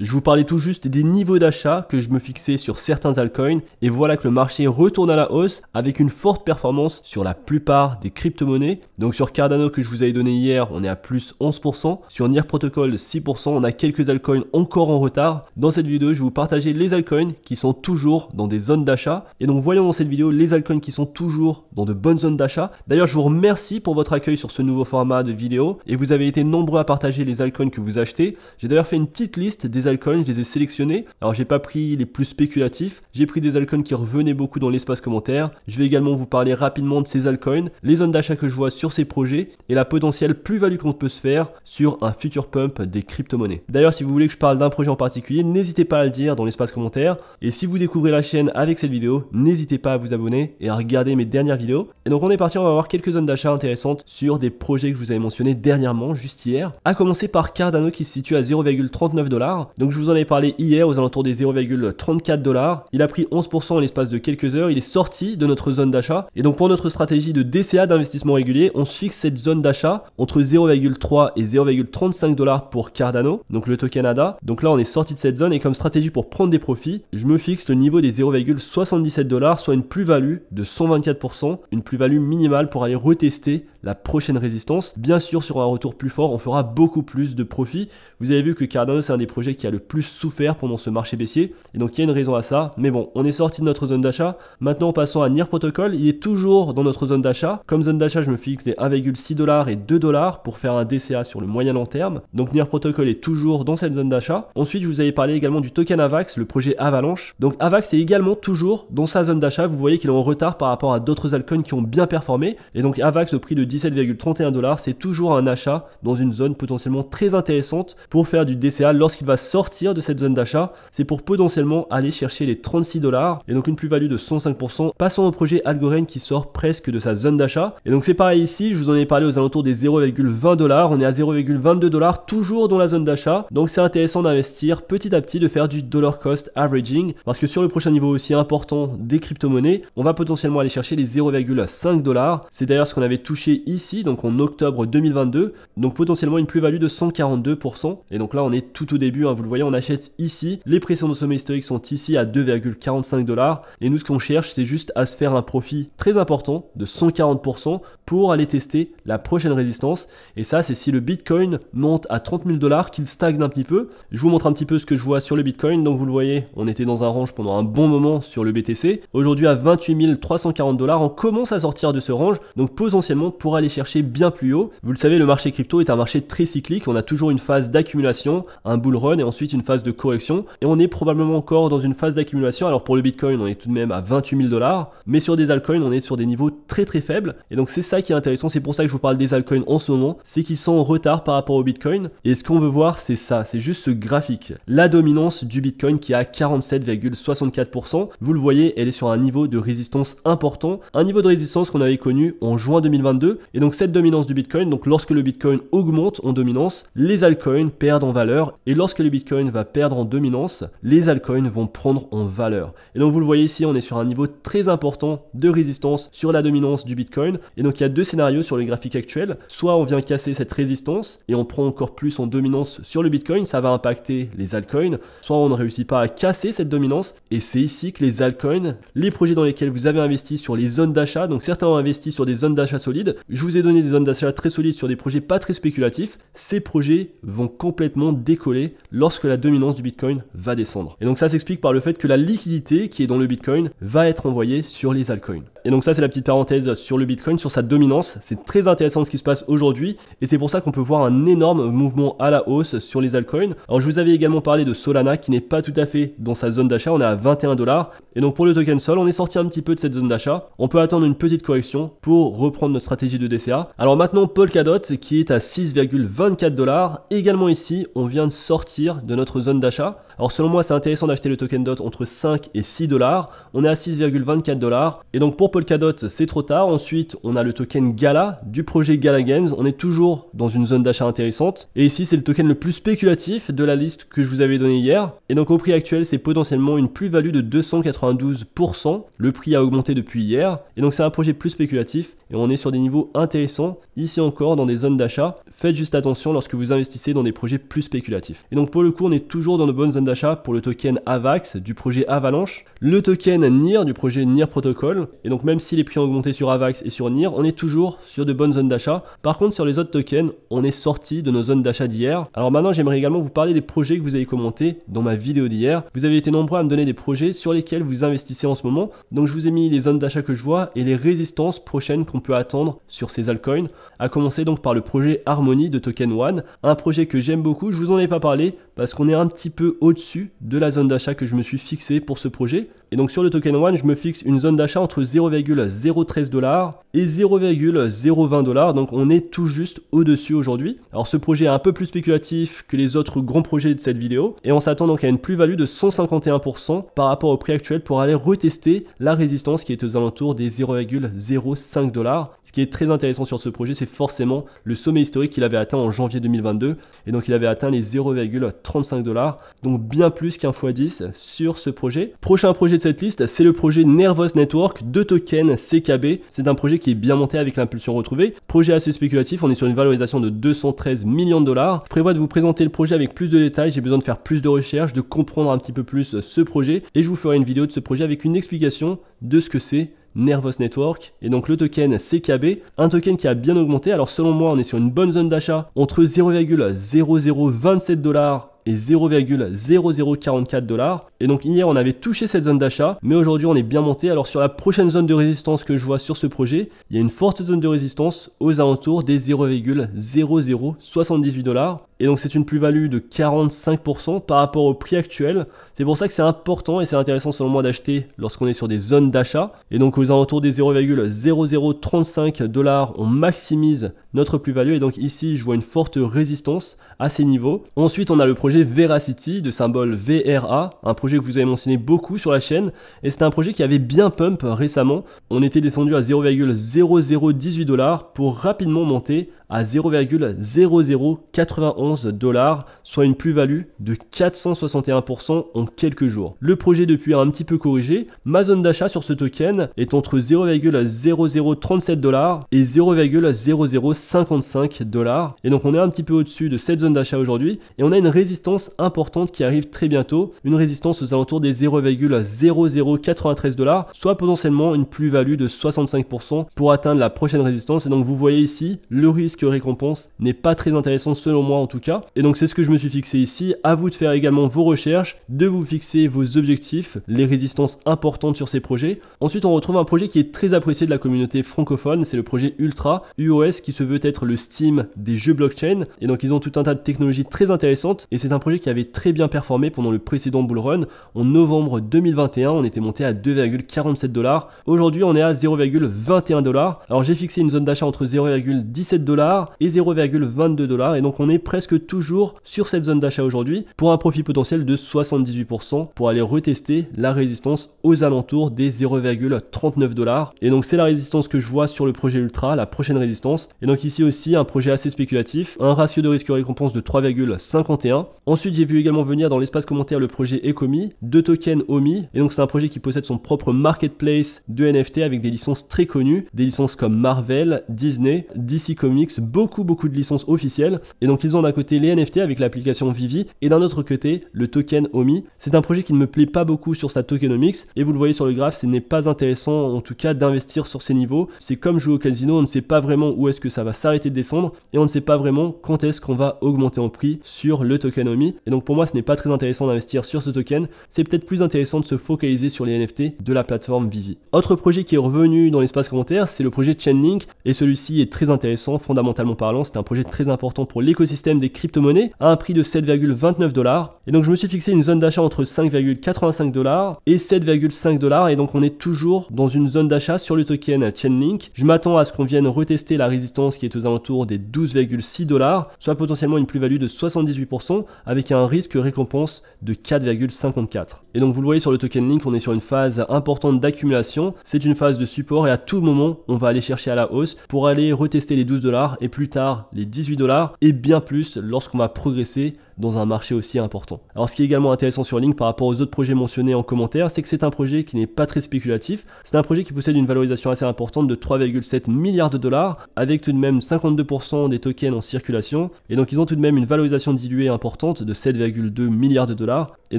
Je vous parlais tout juste des niveaux d'achat que je me fixais sur certains altcoins et voilà que le marché retourne à la hausse avec une forte performance sur la plupart des crypto-monnaies. Donc sur Cardano que je vous avais donné hier, on est à plus 11%. Sur Nier Protocol, 6%. On a quelques altcoins encore en retard. Dans cette vidéo, je vais vous partager les altcoins qui sont toujours dans des zones d'achat. Et donc voyons dans cette vidéo les altcoins qui sont toujours dans de bonnes zones d'achat. D'ailleurs, je vous remercie pour votre accueil sur ce nouveau format de vidéo et vous avez été nombreux à partager les altcoins que vous achetez. J'ai d'ailleurs fait une petite liste des altcoins, je les ai sélectionnés. Alors j'ai pas pris les plus spéculatifs, j'ai pris des altcoins qui revenaient beaucoup dans l'espace commentaire. Je vais également vous parler rapidement de ces altcoins, les zones d'achat que je vois sur ces projets et la potentielle plus-value qu'on peut se faire sur un futur pump des crypto-monnaies. D'ailleurs, si vous voulez que je parle d'un projet en particulier, n'hésitez pas à le dire dans l'espace commentaire. Et si vous découvrez la chaîne avec cette vidéo, n'hésitez pas à vous abonner et à regarder mes dernières vidéos. Et donc on est parti, on va voir quelques zones d'achat intéressantes sur des projets que je vous avais mentionnés dernièrement, juste hier. À commencer par Cardano qui se situe à 0,39 dollars. Donc je vous en ai parlé hier aux alentours des 0,34 dollars. Il a pris 11% en l'espace de quelques heures. Il est sorti de notre zone d'achat. Et donc pour notre stratégie de DCA d'investissement régulier, on se fixe cette zone d'achat entre 0,3 et 0,35 dollars pour Cardano, donc le token ADA. Donc là on est sorti de cette zone et comme stratégie pour prendre des profits, je me fixe le niveau des 0,77 dollars, soit une plus-value de 124%, une plus-value minimale pour aller retester la prochaine résistance. Bien sûr, sur un retour plus fort, on fera beaucoup plus de profit. Vous avez vu que Cardano, c'est un des projets qui a le plus souffert pendant ce marché baissier. Et donc, il y a une raison à ça. Mais bon, on est sorti de notre zone d'achat. Maintenant, passons à Nier Protocol, il est toujours dans notre zone d'achat. Comme zone d'achat, je me fixe des 1,6 dollars et 2 dollars pour faire un DCA sur le moyen long terme. Donc, Nier Protocol est toujours dans cette zone d'achat. Ensuite, je vous avais parlé également du token Avax, le projet Avalanche. Donc, Avax est également toujours dans sa zone d'achat. Vous voyez qu'il est en retard par rapport à d'autres altcoins qui ont bien performé. Et donc, Avax, au prix de 17,31 dollars, c'est toujours un achat dans une zone potentiellement très intéressante pour faire du DCA lorsqu'il va sortir de cette zone d'achat. C'est pour potentiellement aller chercher les 36 dollars et donc une plus-value de 105%. Passons au projet Algorand qui sort presque de sa zone d'achat. Et donc c'est pareil ici, je vous en ai parlé aux alentours des 0,20 dollars. On est à 0,22 dollars, toujours dans la zone d'achat. Donc c'est intéressant d'investir petit à petit, de faire du dollar cost averaging parce que sur le prochain niveau aussi important des crypto-monnaies, on va potentiellement aller chercher les 0,5 dollars. C'est d'ailleurs ce qu'on avait touché ici, donc en octobre 2022, donc potentiellement une plus-value de 142%. Et donc là, on est tout au début, hein, vous le voyez, on achète ici, les pressions de sommet historique sont ici à 2,45 dollars, et nous, ce qu'on cherche, c'est juste à se faire un profit très important de 140% pour aller tester la prochaine résistance. Et ça, c'est si le Bitcoin monte à 30 000 dollars, qu'il stagne un petit peu. Je vous montre un petit peu ce que je vois sur le Bitcoin. Donc vous le voyez, on était dans un range pendant un bon moment sur le BTC. Aujourd'hui à 28 340 dollars, on commence à sortir de ce range. Donc potentiellement pour pour aller chercher bien plus haut. Vous le savez, le marché crypto est un marché très cyclique, on a toujours une phase d'accumulation, un bull run et ensuite une phase de correction. Et on est probablement encore dans une phase d'accumulation. Alors pour le Bitcoin, on est tout de même à 28 000 dollars, mais sur des altcoins, on est sur des niveaux très très faibles. Et donc c'est ça qui est intéressant, c'est pour ça que je vous parle des altcoins en ce moment, c'est qu'ils sont en retard par rapport au Bitcoin. Et ce qu'on veut voir, c'est ça, c'est juste ce graphique. La dominance du Bitcoin qui est à 47,64%, vous le voyez, elle est sur un niveau de résistance important, un niveau de résistance qu'on avait connu en juin 2022 et donc cette dominance du Bitcoin, donc lorsque le Bitcoin augmente en dominance, les altcoins perdent en valeur. Et lorsque le Bitcoin va perdre en dominance, les altcoins vont prendre en valeur. Et donc vous le voyez ici, on est sur un niveau très important de résistance sur la dominance du Bitcoin. Et donc il y a deux scénarios sur le graphique actuel. Soit on vient casser cette résistance et on prend encore plus en dominance sur le Bitcoin, ça va impacter les altcoins. Soit on ne réussit pas à casser cette dominance et c'est ici que les altcoins, les projets dans lesquels vous avez investi sur les zones d'achat, donc certains ont investi sur des zones d'achat solides, je vous ai donné des zones d'achat très solides sur des projets pas très spéculatifs. Ces projets vont complètement décoller lorsque la dominance du Bitcoin va descendre. Et donc ça s'explique par le fait que la liquidité qui est dans le Bitcoin va être envoyée sur les altcoins. Et donc ça c'est la petite parenthèse sur le Bitcoin, sur sa dominance. C'est très intéressant ce qui se passe aujourd'hui et c'est pour ça qu'on peut voir un énorme mouvement à la hausse sur les altcoins. Alors je vous avais également parlé de Solana qui n'est pas tout à fait dans sa zone d'achat, on est à 21 dollars. Et donc pour le token Sol, on est sorti un petit peu de cette zone d'achat. On peut attendre une petite correction pour reprendre notre stratégie de DCA. Alors maintenant Polkadot qui est à 6,24 dollars. Également ici, on vient de sortir de notre zone d'achat. Alors selon moi, c'est intéressant d'acheter le token DOT entre 5 et 6 dollars. On est à 6,24 dollars. Et donc pour Polkadot, c'est trop tard. Ensuite, on a le token Gala du projet Gala Games. On est toujours dans une zone d'achat intéressante. Et ici, c'est le token le plus spéculatif de la liste que je vous avais donné hier. Et donc au prix actuel, c'est potentiellement une plus-value de 292%. Le prix a augmenté depuis hier. Et donc c'est un projet plus spéculatif. Et on est sur des niveaux intéressant, ici encore dans des zones d'achat. Faites juste attention lorsque vous investissez dans des projets plus spéculatifs. Et donc pour le coup, on est toujours dans de bonnes zones d'achat pour le token AVAX du projet Avalanche, le token NIR du projet NIR Protocol. Et donc même si les prix ont augmenté sur AVAX et sur NIR, on est toujours sur de bonnes zones d'achat. Par contre, sur les autres tokens, on est sorti de nos zones d'achat d'hier. Alors maintenant, j'aimerais également vous parler des projets que vous avez commenté dans ma vidéo d'hier. Vous avez été nombreux à me donner des projets sur lesquels vous investissez en ce moment. Donc je vous ai mis les zones d'achat que je vois et les résistances prochaines qu'on peut attendre sur ces altcoins, à commencer donc par le projet Harmony de Token One, un projet que j'aime beaucoup, je vous en ai pas parlé parce qu'on est un petit peu au-dessus de la zone d'achat que je me suis fixé pour ce projet, et donc sur le token One, je me fixe une zone d'achat entre 0,013 dollars et 0,020 dollars. Donc on est tout juste au-dessus aujourd'hui. Alors ce projet est un peu plus spéculatif que les autres grands projets de cette vidéo. Et on s'attend donc à une plus-value de 151% par rapport au prix actuel pour aller retester la résistance qui est aux alentours des 0,05 dollars. Ce qui est très intéressant sur ce projet, c'est forcément le sommet historique qu'il avait atteint en janvier 2022. Et donc il avait atteint les 0,35 dollars. Donc bien plus qu'un x10 sur ce projet. Prochain projet de cette liste, c'est le projet Nervous Network de token CKB. C'est un projet qui est bien monté avec l'impulsion retrouvée. Projet assez spéculatif, on est sur une valorisation de 213 millions de dollars. Je prévois de vous présenter le projet avec plus de détails, j'ai besoin de faire plus de recherches, de comprendre un petit peu plus euh, ce projet et je vous ferai une vidéo de ce projet avec une explication de ce que c'est Nervous Network et donc le token CKB, un token qui a bien augmenté. Alors selon moi, on est sur une bonne zone d'achat entre 0,0027 dollars et 0,0044 dollars. Et donc hier, on avait touché cette zone d'achat, mais aujourd'hui, on est bien monté. Alors sur la prochaine zone de résistance que je vois sur ce projet, il y a une forte zone de résistance aux alentours des 0,0078 dollars. Et donc c'est une plus-value de 45% par rapport au prix actuel. C'est pour ça que c'est important et c'est intéressant selon moi d'acheter lorsqu'on est sur des zones d'achat. Et donc aux alentours des 0,0035 dollars, on maximise notre plus-value. Et donc ici, je vois une forte résistance à ces niveaux. Ensuite, on a le projet Veracity de symbole VRA, un projet que vous avez mentionné beaucoup sur la chaîne. Et c'est un projet qui avait bien pump récemment. On était descendu à 0,0018 dollars pour rapidement monter à 0,0091 dollars, soit une plus-value de 461% en quelques jours. Le projet depuis a un petit peu corrigé, ma zone d'achat sur ce token est entre 0,0037 dollars et 0,0055 dollars, et donc on est un petit peu au-dessus de cette zone d'achat aujourd'hui, et on a une résistance importante qui arrive très bientôt, une résistance aux alentours des 0,0093 dollars, soit potentiellement une plus-value de 65% pour atteindre la prochaine résistance, et donc vous voyez ici le risque récompense n'est pas très intéressant selon moi en tout cas. Et donc c'est ce que je me suis fixé ici. À vous de faire également vos recherches, de vous fixer vos objectifs, les résistances importantes sur ces projets. Ensuite, on retrouve un projet qui est très apprécié de la communauté francophone, c'est le projet Ultra UOS qui se veut être le Steam des jeux blockchain. Et donc ils ont tout un tas de technologies très intéressantes et c'est un projet qui avait très bien performé pendant le précédent bull run. En novembre 2021, on était monté à 2,47 dollars. Aujourd'hui, on est à 0,21 dollars. Alors j'ai fixé une zone d'achat entre 0,17 dollars et 0,22 dollars. Et donc on est presque toujours sur cette zone d'achat aujourd'hui pour un profit potentiel de 78% pour aller retester la résistance aux alentours des 0,39 dollars. Et donc c'est la résistance que je vois sur le projet Ultra, la prochaine résistance. Et donc ici aussi un projet assez spéculatif, un ratio de risque-récompense de 3,51. Ensuite j'ai vu également venir dans l'espace commentaire le projet Ecomi, deux tokens OMI. Et donc c'est un projet qui possède son propre marketplace de NFT avec des licences très connues, des licences comme Marvel, Disney, DC Comics, beaucoup beaucoup de licences officielles. Et donc ils ont d'un côté les NFT avec l'application Vivi et d'un autre côté le token OMI. C'est un projet qui ne me plaît pas beaucoup sur sa tokenomics et vous le voyez sur le graphe, ce n'est pas intéressant en tout cas d'investir sur ces niveaux. C'est comme jouer au casino, on ne sait pas vraiment où est-ce que ça va s'arrêter de descendre et on ne sait pas vraiment quand est-ce qu'on va augmenter en prix sur le token OMI. Et donc pour moi ce n'est pas très intéressant d'investir sur ce token. C'est peut-être plus intéressant de se focaliser sur les NFT de la plateforme Vivi. Autre projet qui est revenu dans l'espace commentaire, c'est le projet Chainlink et celui-ci est très intéressant fondamentalement Mentalement parlant, c'est un projet très important pour l'écosystème des crypto-monnaies à un prix de 7,29 dollars. Et donc je me suis fixé une zone d'achat entre 5,85 dollars et 7,5 dollars. Et donc on est toujours dans une zone d'achat sur le token Chainlink. Je m'attends à ce qu'on vienne retester la résistance qui est aux alentours des 12,6 dollars, soit potentiellement une plus-value de 78% avec un risque récompense de 4,54. Et donc vous le voyez sur le token Link, on est sur une phase importante d'accumulation. C'est une phase de support et à tout moment, on va aller chercher à la hausse pour aller retester les 12 dollars et plus tard les 18 dollars et bien plus lorsqu'on va progresser dans un marché aussi important. Alors ce qui est également intéressant sur Link par rapport aux autres projets mentionnés en commentaire, c'est que c'est un projet qui n'est pas très spéculatif. C'est un projet qui possède une valorisation assez importante de 3,7 milliards de dollars, avec tout de même 52% des tokens en circulation. Et donc ils ont tout de même une valorisation diluée importante de 7,2 milliards de dollars. Et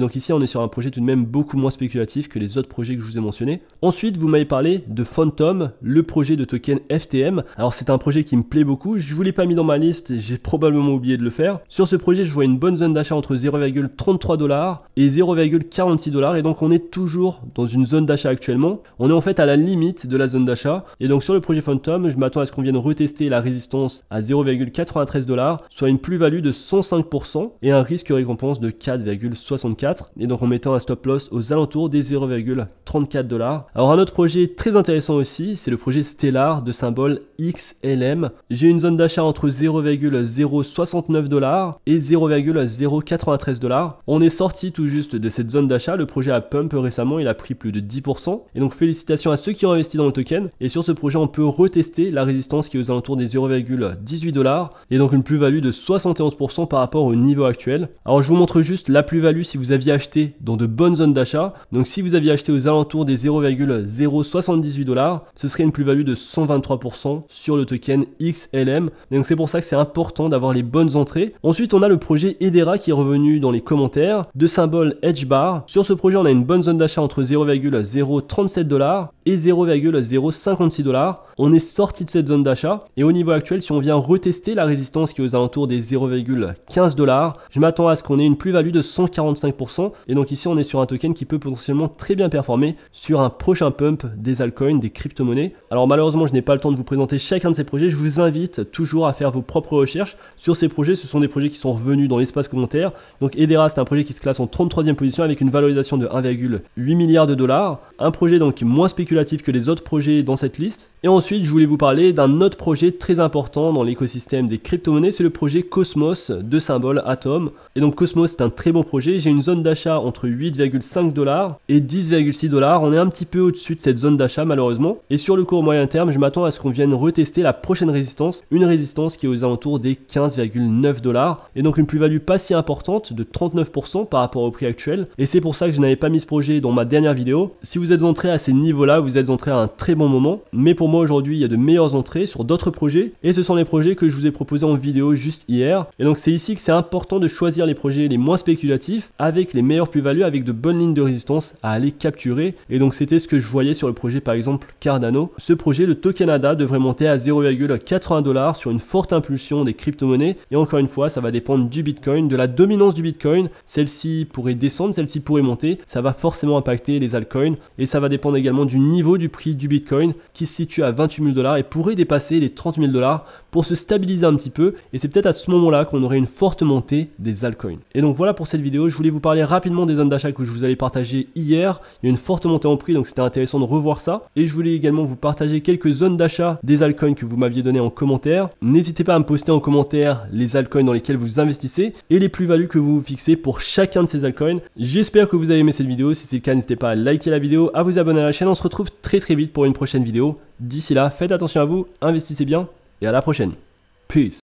donc ici on est sur un projet tout de même beaucoup moins spéculatif que les autres projets que je vous ai mentionnés. Ensuite vous m'avez parlé de Phantom, le projet de token FTM. Alors c'est un projet qui me plaît beaucoup je vous l'ai pas mis dans ma liste j'ai probablement oublié de le faire. Sur ce projet, je vois une bonne zone d'achat entre 0,33 et 0,46 et donc on est toujours dans une zone d'achat actuellement. On est en fait à la limite de la zone d'achat et donc sur le projet Phantom, je m'attends à ce qu'on vienne retester la résistance à 0,93 soit une plus-value de 105% et un risque récompense de 4,64 et donc en mettant un stop loss aux alentours des 0,34 Alors un autre projet très intéressant aussi, c'est le projet Stellar de symbole XLM. J'ai une zone d'achat entre 0,069 dollars et 0,093 dollars. On est sorti tout juste de cette zone d'achat. Le projet a pump récemment, il a pris plus de 10%. Et donc félicitations à ceux qui ont investi dans le token. Et sur ce projet, on peut retester la résistance qui est aux alentours des 0,18 dollars et donc une plus-value de 71% par rapport au niveau actuel. Alors je vous montre juste la plus-value si vous aviez acheté dans de bonnes zones d'achat. Donc si vous aviez acheté aux alentours des 0,078 dollars, ce serait une plus-value de 123% sur le token XL donc c'est pour ça que c'est important d'avoir les bonnes entrées. Ensuite, on a le projet Edera qui est revenu dans les commentaires, de symbole Edge Bar. Sur ce projet, on a une bonne zone d'achat entre 0,037 dollars 0,056 dollars. On est sorti de cette zone d'achat et au niveau actuel, si on vient retester la résistance qui est aux alentours des 0,15 dollars, je m'attends à ce qu'on ait une plus-value de 145% et donc ici on est sur un token qui peut potentiellement très bien performer sur un prochain pump des altcoins, des crypto-monnaies. Alors malheureusement, je n'ai pas le temps de vous présenter chacun de ces projets, je vous invite toujours à faire vos propres recherches sur ces projets, ce sont des projets qui sont revenus dans l'espace commentaire. Donc Edera, c'est un projet qui se classe en 33e position avec une valorisation de 1,8 milliard de dollars, un projet donc moins spéculatif que les autres projets dans cette liste. Et ensuite, je voulais vous parler d'un autre projet très important dans l'écosystème des crypto-monnaies, c'est le projet Cosmos de symbole Atom. Et donc Cosmos, c'est un très bon projet. J'ai une zone d'achat entre 8,5 dollars et 10,6 dollars. On est un petit peu au-dessus de cette zone d'achat malheureusement. Et sur le court moyen terme, je m'attends à ce qu'on vienne retester la prochaine résistance, une résistance qui est aux alentours des 15,9 dollars. Et donc une plus-value pas si importante de 39% par rapport au prix actuel. Et c'est pour ça que je n'avais pas mis ce projet dans ma dernière vidéo. Si vous êtes entré à ces niveaux-là, vous êtes entré à un très bon moment, mais pour moi aujourd'hui, il y a de meilleures entrées sur d'autres projets, et ce sont les projets que je vous ai proposé en vidéo juste hier. Et donc c'est ici que c'est important de choisir les projets les moins spéculatifs, avec les meilleures plus-values, avec de bonnes lignes de résistance à aller capturer. Et donc c'était ce que je voyais sur le projet par exemple Cardano. Ce projet, le Tokenada, devrait monter à 0,80 sur une forte impulsion des crypto-monnaies. Et encore une fois, ça va dépendre du Bitcoin, de la dominance du Bitcoin. Celle-ci pourrait descendre, celle-ci pourrait monter. Ça va forcément impacter les altcoins et ça va dépendre également du niveau du prix du Bitcoin qui se situe à 28 000 dollars et pourrait dépasser les 30 000 dollars pour se stabiliser un petit peu. Et c'est peut-être à ce moment-là qu'on aurait une forte montée des altcoins. Et donc voilà pour cette vidéo. Je voulais vous parler rapidement des zones d'achat que je vous avais partagées hier. Il y a une forte montée en prix, donc c'était intéressant de revoir ça. Et je voulais également vous partager quelques zones d'achat des altcoins que vous m'aviez donné en commentaire. N'hésitez pas à me poster en commentaire les altcoins dans lesquels vous investissez et les plus-values que vous vous fixez pour chacun de ces altcoins. J'espère que vous avez aimé cette vidéo. Si c'est le cas, n'hésitez pas à liker la vidéo, à vous abonner à la chaîne. On se retrouve très très vite pour une prochaine vidéo. D'ici là, faites attention à vous, investissez bien et à la prochaine. Peace